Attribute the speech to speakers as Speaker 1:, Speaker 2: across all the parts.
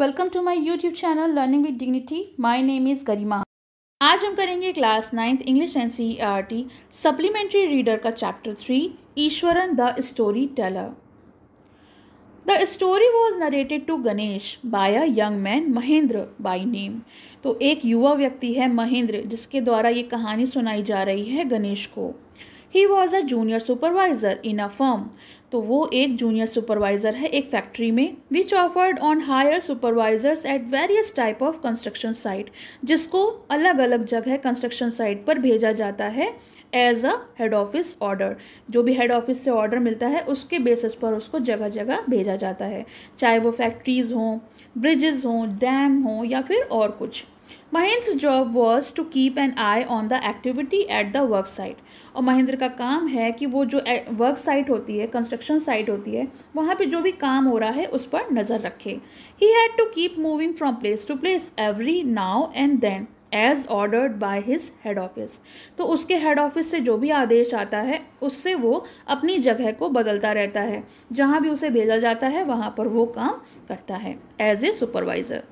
Speaker 1: Welcome to my YouTube channel learning with dignity my name is Garima आज हम करेंगे class ninth English N C E R T supplementary reader का chapter three Iswaran the story teller the story was narrated to Ganesh by a young man Mahendra by name तो एक युवा व्यक्ति है महेंद्र जिसके द्वारा ये कहानी सुनाई जा रही है गणेश को he was a junior supervisor in a firm तो वो एक जूनियर सुपरवाइज़र है एक फैक्ट्री में which offered on hire supervisors at various type of construction site जिसको अलग अलग जगह कंस्ट्रक्शन साइट पर भेजा जाता है as a head office order जो भी हेड ऑफिस से ऑर्डर मिलता है उसके बेसिस पर उसको जगह जगह भेजा जाता है चाहे वो फैक्ट्रीज़ हों ब्रिजेज़ हों डैम हों या फिर और कुछ Mahendra job was to keep an eye on the activity at the work site और महेंद्र का काम है कि वो जो वर्क साइट होती है कंस्ट्रक्शन साइट होती है वहाँ पे जो भी काम हो रहा है उस पर नज़र रखे he had to keep moving from place to place every now and then as ordered by his head office तो उसके हेड ऑफिस से जो भी आदेश आता है उससे वो अपनी जगह को बदलता रहता है जहाँ भी उसे भेजा जाता है वहाँ पर वो काम करता है as a supervisor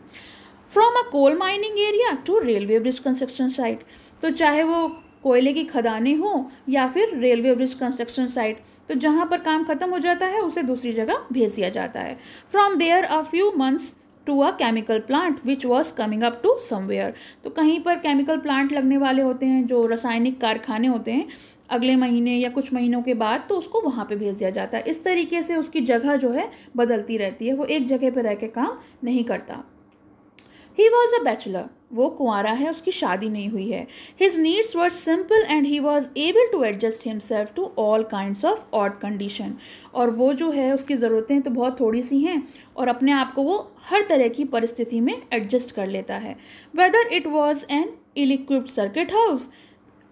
Speaker 1: from a coal mining area to railway bridge construction site तो चाहे वो कोयले की खदानें हों या फिर रेलवे ब्रिज कंस्ट्रक्शन साइट तो जहाँ पर काम खत्म हो जाता है उसे दूसरी जगह भेज दिया जाता है from there a few months to a chemical plant which was coming up to somewhere तो कहीं पर केमिकल प्लांट लगने वाले होते हैं जो रासायनिक कारखाने होते हैं अगले महीने या कुछ महीनों के बाद तो उसको वहाँ पर भेज दिया जाता है इस तरीके से उसकी जगह जो है बदलती रहती है वो एक जगह पर रह के काम नहीं करता ही वॉज अ बैचलर वो कुंवरा है उसकी शादी नहीं हुई है his needs were simple and he was able to adjust himself to all kind of odd condition और वो जो है उसकी ज़रूरतें तो बहुत थोड़ी सी हैं और अपने आप को वो हर तरह की परिस्थिति में एडजस्ट कर लेता है whether it was an ill-equipped circuit house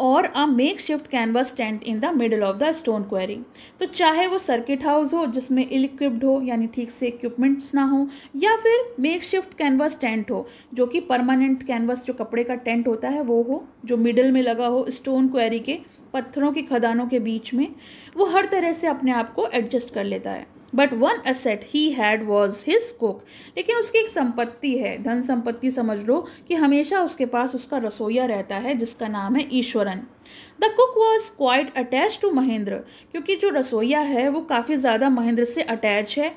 Speaker 1: or a makeshift canvas tent in the middle of the stone quarry तो चाहे वो सर्किट हाउस हो जिसमें इल इक्विप्ड हो यानी ठीक से इक्विपमेंट्स ना हो या फिर मेक शिफ्ट कैनवास टेंट हो जो कि परमानेंट कैनवास जो कपड़े का टेंट होता है वो हो जो मिडल में लगा हो स्टोन क्वेरी के पत्थरों की खदानों के बीच में वो हर तरह से अपने आप को एडजस्ट कर लेता है but one asset he had was his cook लेकिन उसकी एक संपत्ति है धन संपत्ति समझ लो कि हमेशा उसके पास उसका रसोईया रहता है जिसका नाम है Iswaran the cook was quite attach to Mahendra क्योंकि जो रसोईया है वो काफ़ी ज़्यादा महेंद्र से अटैच है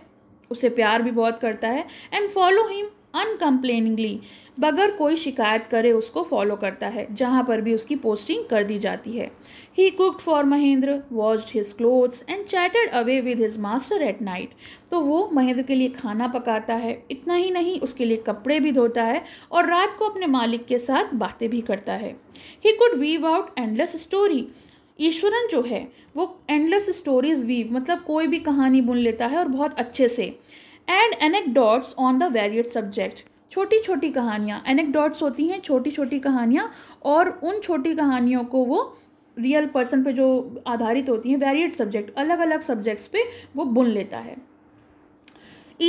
Speaker 1: उसे प्यार भी बहुत करता है एंड फॉलो हिम अनकम्प्लेनिंगली बगैर कोई शिकायत करे उसको फॉलो करता है जहाँ पर भी उसकी पोस्टिंग कर दी जाती है he cooked for Mahendra washed his clothes and chatted away with his master at night तो वो महेंद्र के लिए खाना पकाता है इतना ही नहीं उसके लिए कपड़े भी धोता है और रात को अपने मालिक के साथ बातें भी करता है he could weave out endless story Iswaran जो है वो एंडलेस स्टोरीज वीव मतलब कोई भी कहानी बुन लेता है और बहुत अच्छे से and anecdotes on the varied subject छोटी छोटी कहानियाँ एनेकडॉट्स होती हैं छोटी छोटी कहानियाँ और उन छोटी कहानियों को वो रियल पर्सन पे जो आधारित होती हैं वेरियड सब्जेक्ट अलग अलग सब्जेक्ट्स पे वो बुन लेता है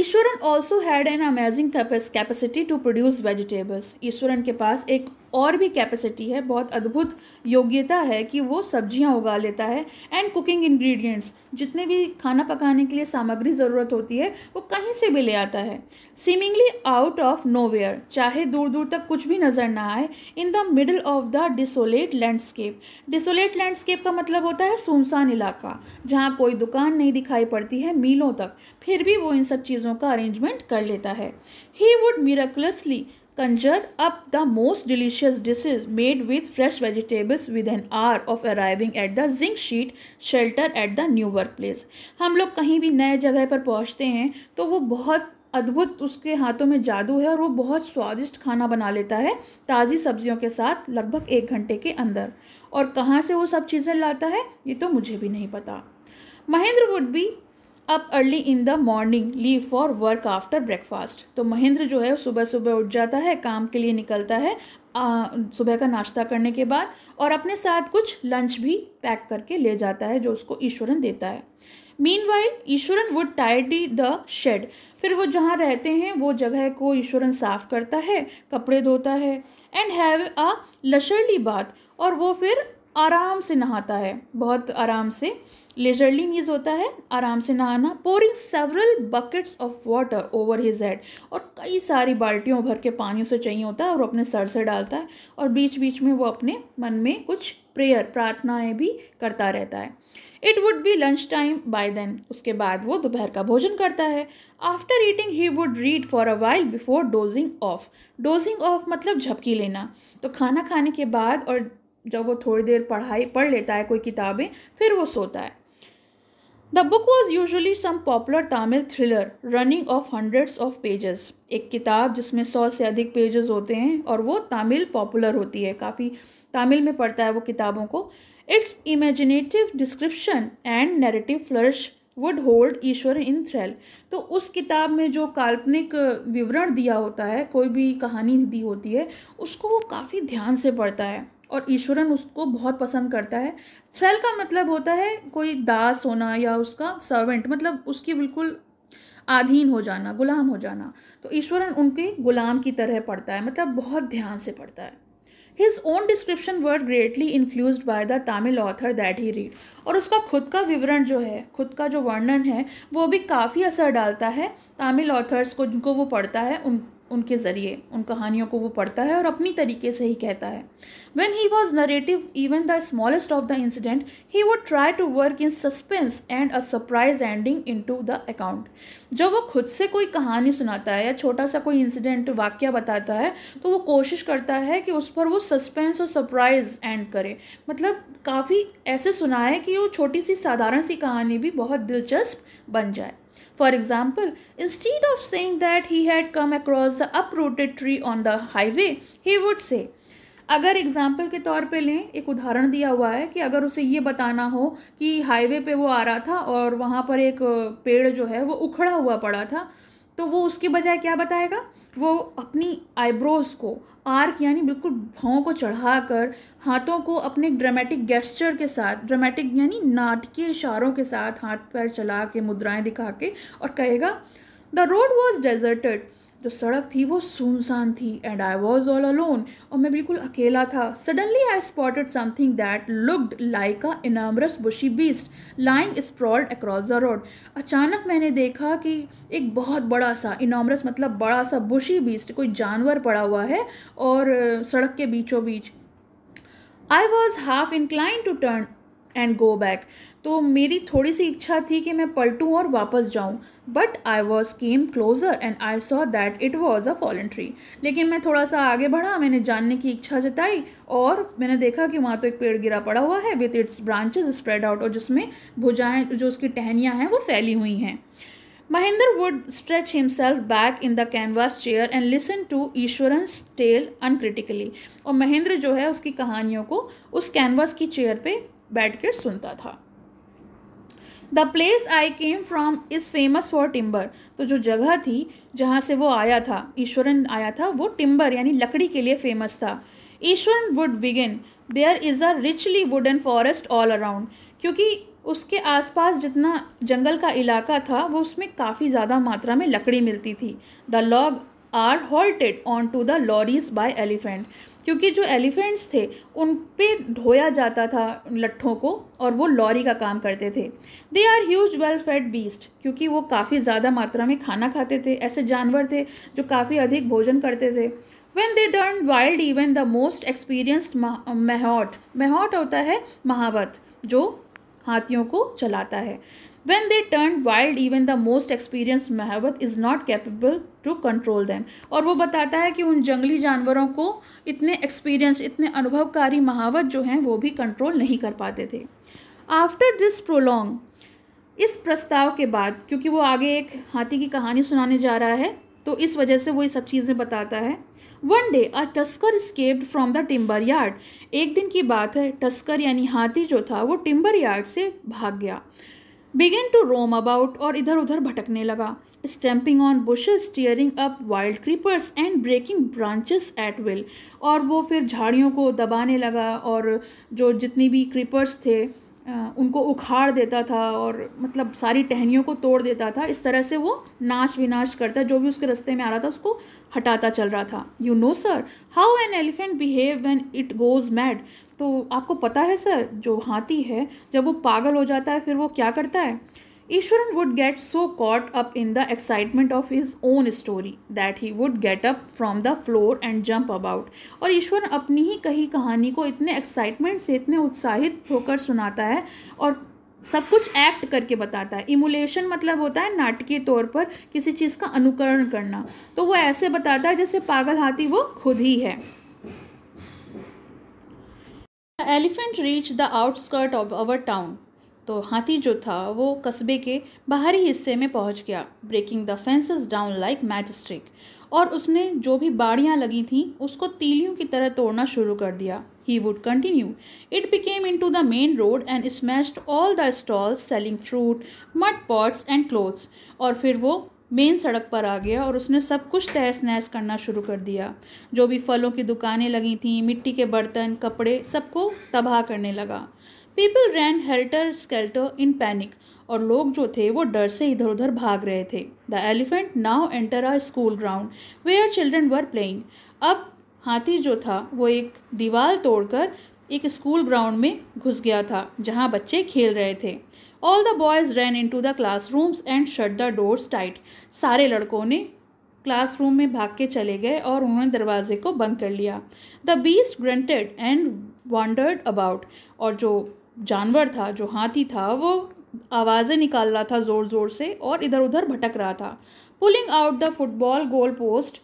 Speaker 1: Iswaran also had an amazing capacity to produce vegetables Iswaran के पास एक और भी कैपेसिटी है बहुत अद्भुत योग्यता है कि वो सब्जियां उगा लेता है एंड कुकिंग इंग्रेडिएंट्स जितने भी खाना पकाने के लिए सामग्री ज़रूरत होती है वो कहीं से भी ले आता है सीमिंगली आउट ऑफ नोवेयर चाहे दूर दूर तक कुछ भी नज़र ना आए in the middle of the desolate landscape desolate landscape का मतलब होता है सुनसान इलाका जहाँ कोई दुकान नहीं दिखाई पड़ती है मीलों तक फिर भी वो इन सब चीज़ों का अरेंजमेंट कर लेता है he would miraculously conjure up the most delicious dishes made with fresh vegetables within hour of arriving at the zinc sheet shelter at the new work place हम लोग कहीं भी नए जगह पर पहुँचते हैं तो वो बहुत अद्भुत उसके हाथों में जादू है और वो बहुत स्वादिष्ट खाना बना लेता है ताज़ी सब्जियों के साथ लगभग एक घंटे के अंदर और कहाँ से वो सब चीज़ें लाता है ये तो मुझे भी नहीं पता Mahendra would be up early in the morning leave for work after breakfast तो महेंद्र जो है सुबह सुबह उठ जाता है काम के लिए निकलता है आ, सुबह का नाश्ता करने के बाद और अपने साथ कुछ लंच भी पैक करके ले जाता है जो उसको ईश्वरन देता है meanwhile Iswaran would tidy the shed फिर वो जहाँ रहते हैं वो जगह को ईश्वरन साफ करता है कपड़े धोता है एंड हैव अ लशरली बात और वो फिर आराम से नहाता है बहुत आराम से लेजरली मीज होता है आराम से नहाना pouring several buckets of water over his head और कई सारी बाल्टियों भर के पानी से चाहिए होता है और अपने सर से डालता है और बीच बीच में वो अपने मन में कुछ प्रेयर प्रार्थनाएं भी करता रहता है it would be lunch time by then उसके बाद वो दोपहर का भोजन करता है after eating he would read for a while before dozing off dozing off मतलब झपकी लेना तो खाना खाने के बाद और जब वो थोड़ी देर पढ़ाई पढ़ लेता है कोई किताबें फिर वो सोता है the book was usually some popular Tamil thriller running of hundreds of pages एक किताब जिसमें सौ से अधिक पेजेस होते हैं और वो तमिल पॉपुलर होती है काफ़ी तमिल में पढ़ता है वो किताबों को its imaginative description and narrative flourish would hold Iswar in thrall तो उस किताब में जो काल्पनिक विवरण दिया होता है कोई भी कहानी दी होती है उसको वो काफ़ी ध्यान से पढ़ता है और ईश्वरन उसको बहुत पसंद करता है थ्रेल का मतलब होता है कोई दास होना या उसका सर्वेंट मतलब उसकी बिल्कुल आधीन हो जाना गुलाम हो जाना तो ईश्वरन उनके गुलाम की तरह पढ़ता है मतलब बहुत ध्यान से पढ़ता है his own description were greatly influenced by the Tamil author that he read और उसका खुद का विवरण जो है खुद का जो वर्णन है वो भी काफ़ी असर डालता है तमिल ऑथर्स को जिनको वो पढ़ता है उन उनके ज़रिए उन कहानियों को वो पढ़ता है और अपनी तरीके से ही कहता है when he was narrative even the smallest of the incident he would try to work in suspense and a surprise ending into the account जब वो खुद से कोई कहानी सुनाता है या छोटा सा कोई इंसिडेंट वाक्य बताता है तो वो कोशिश करता है कि उस पर वो सस्पेंस और सरप्राइज एंड करे मतलब काफ़ी ऐसे सुनाए कि वो छोटी सी साधारण सी कहानी भी बहुत दिलचस्प बन जाए For example, instead of saying that he had come across the uprooted tree on the highway, he would say, अगर एग्जाम्पल के तौर पे लें एक उदाहरण दिया हुआ है कि अगर उसे ये बताना हो कि हाईवे पे वो आ रहा था और वहाँ पर एक पेड़ जो है वो उखड़ा हुआ पड़ा था तो वो उसके बजाय क्या बताएगा वो अपनी आईब्रोज को आर्क यानी बिल्कुल भावों को चढ़ा कर हाथों को अपने ड्रामेटिक गेस्चर के साथ ड्रामेटिक यानी नाटकीय इशारों के साथ हाथ पैर चला के मुद्राएं दिखा के और कहेगा द रोड वॉज डेजर्टेड जो सड़क थी वो सुनसान थी and I was all alone और मैं बिल्कुल अकेला था suddenly I spotted something that looked like a enormous bushy beast lying sprawled across the road अचानक मैंने देखा कि एक बहुत बड़ा सा इनामरस मतलब बड़ा सा बुशी बीस्ट कोई जानवर पड़ा हुआ है और सड़क के बीचों बीच I was half incline to turn and go back तो मेरी थोड़ी सी इच्छा थी कि मैं पलटूँ और वापस जाऊँ but I was came closer and I saw that it was a fallen tree लेकिन मैं थोड़ा सा आगे बढ़ा मैंने जानने की इच्छा जताई और मैंने देखा कि वहाँ तो एक पेड़ गिरा पड़ा हुआ है with its branches spread out और जिसमें भुजाएँ जो उसकी टहनियाँ हैं वो फैली हुई हैं Mahendra would stretch himself back in the canvas chair and listen to Iswaran's tale uncritically और महेंद्र जो है उसकी कहानियों को उस कैनवास की चेयर पे बैठ कर सुनता था the place I came from is famous for timber तो जो जगह थी जहाँ से वो आया था ईश्वरन आया था वो टिम्बर यानी लकड़ी के लिए फेमस था Iswaran would begin there is a richly wooden forest all around क्योंकि उसके आसपास जितना जंगल का इलाका था वो उसमें काफ़ी ज़्यादा मात्रा में लकड़ी मिलती थी the log are halted on to the lorries by elephant क्योंकि जो एलिफेंट्स थे उन पे ढोया जाता था लट्ठों को और वो लॉरी का काम करते थे they are huge well fed beast क्योंकि वो काफ़ी ज़्यादा मात्रा में खाना खाते थे ऐसे जानवर थे जो काफ़ी अधिक भोजन करते थे when they turn wild even the most experienced mahout mahout होता है महावत जो हाथियों को चलाता है when they turn wild even the most experienced महावत is not capable to control them और वो बताता है कि उन जंगली जानवरों को इतने एक्सपीरियंस इतने अनुभवकारी महावत जो हैं वो भी कंट्रोल नहीं कर पाते थे आफ्टर दिस प्रोलॉन्ग इस प्रस्ताव के बाद क्योंकि वो आगे एक हाथी की कहानी सुनाने जा रहा है तो इस वजह से वो ये सब चीज़ें बताता है one day a tusker escaped from the timber yard एक दिन की बात है टस्कर यानी हाथी जो था वो टिम्बर यार्ड से भाग गया बिगेन टू रोम अबाउट और इधर उधर भटकने लगा stamping on bushes tearing up wild creepers and breaking branches at will और वो फिर झाड़ियों को दबाने लगा और जो जितनी भी क्रीपर्स थे उनको उखाड़ देता था और मतलब सारी टहनियों को तोड़ देता था इस तरह से वो नाश विनाश करता जो भी उसके रास्ते में आ रहा था उसको हटाता चल रहा था you know sir how an elephant behave when it goes mad तो आपको पता है सर जो हाथी है जब वो पागल हो जाता है फिर वो क्या करता है Ishwaran would get so caught up in the excitement of his own story that he would get up from the floor and jump about. और ईश्वर अपनी ही कही कहानी को इतने एक्साइटमेंट से इतने उत्साहित होकर सुनाता है और सब कुछ एक्ट करके बताता है इमुलेशन मतलब होता है नाटकीय तौर पर किसी चीज़ का अनुकरण करना तो वो ऐसे बताता है जैसे पागल हाथी वो खुद ही है elephant reach the outskirt of our town तो हाथी जो था वो कस्बे के बाहरी हिस्से में पहुंच गया breaking the fences down like matchsticks और उसने जो भी बाड़ियाँ लगी थीं उसको तीलियों की तरह तोड़ना शुरू कर दिया he would continue it became into the main road and smashed all the stalls selling fruit mud pots and clothes और फिर वो मेन सड़क पर आ गया और उसने सब कुछ तहस नहस करना शुरू कर दिया जो भी फलों की दुकानें लगी थीं मिट्टी के बर्तन कपड़े सबको तबाह करने लगा people ran helter skelter in panic और लोग जो थे वो डर से इधर उधर भाग रहे थे the elephant now enter a school ground where are children were playing अब हाथी जो था वो एक दीवार तोड़कर एक स्कूल ग्राउंड में घुस गया था जहाँ बच्चे खेल रहे थे all the boys ran into the class rooms and shut the doors tight सारे लड़कों ने क्लास रूम में भाग के चले गए और उन्होंने दरवाजे को बंद कर लिया the beast grunted and wandered about और जो जानवर था जो हाथी था वो आवाज़ें निकाल रहा था ज़ोर ज़ोर से और इधर उधर भटक रहा था pulling out the football goal post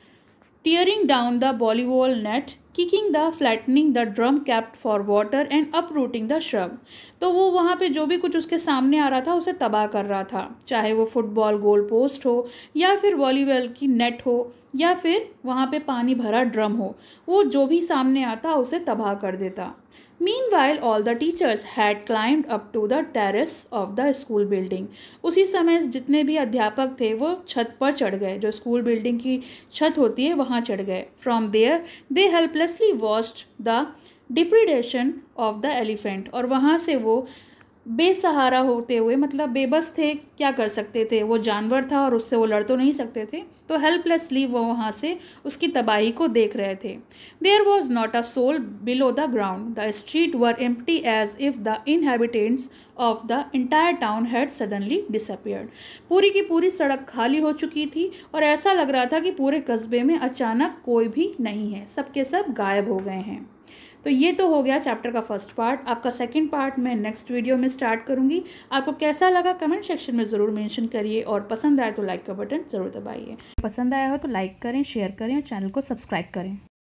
Speaker 1: tearing down the volleyball net kicking the flattening the drum kept for water and uprooting the shrub तो वो वहाँ पे जो भी कुछ उसके सामने आ रहा था उसे तबाह कर रहा था चाहे वो फुटबॉल गोल पोस्ट हो या फिर वॉलीबॉल की नेट हो या फिर वहाँ पे पानी भरा ड्रम हो वो जो भी सामने आता उसे तबाह कर देता Meanwhile, all the teachers had climbed up to the terrace of the school building. उसी समय जितने भी अध्यापक थे वो छत पर चढ़ गए जो स्कूल बिल्डिंग की छत होती है वहाँ चढ़ गए From there, they helplessly watched the depredation of the elephant. और वहाँ से वो बेसहारा होते हुए मतलब बेबस थे क्या कर सकते थे वो जानवर था और उससे वो लड़ तो नहीं सकते थे तो हेल्पलेसली वो वहाँ से उसकी तबाही को देख रहे थे there was not a soul below the ground the street were empty as if the inhabitants of the entire town had suddenly disappeared पूरी की पूरी सड़क खाली हो चुकी थी और ऐसा लग रहा था कि पूरे कस्बे में अचानक कोई भी नहीं है सबके सब गायब हो गए हैं तो ये तो हो गया चैप्टर का फर्स्ट पार्ट आपका सेकेंड पार्ट मैं नेक्स्ट वीडियो में स्टार्ट करूँगी आपको कैसा लगा कमेंट सेक्शन में ज़रूर मैंशन करिए और पसंद आए तो लाइक का बटन ज़रूर दबाइए पसंद आया हो तो लाइक करें शेयर करें और चैनल को सब्सक्राइब करें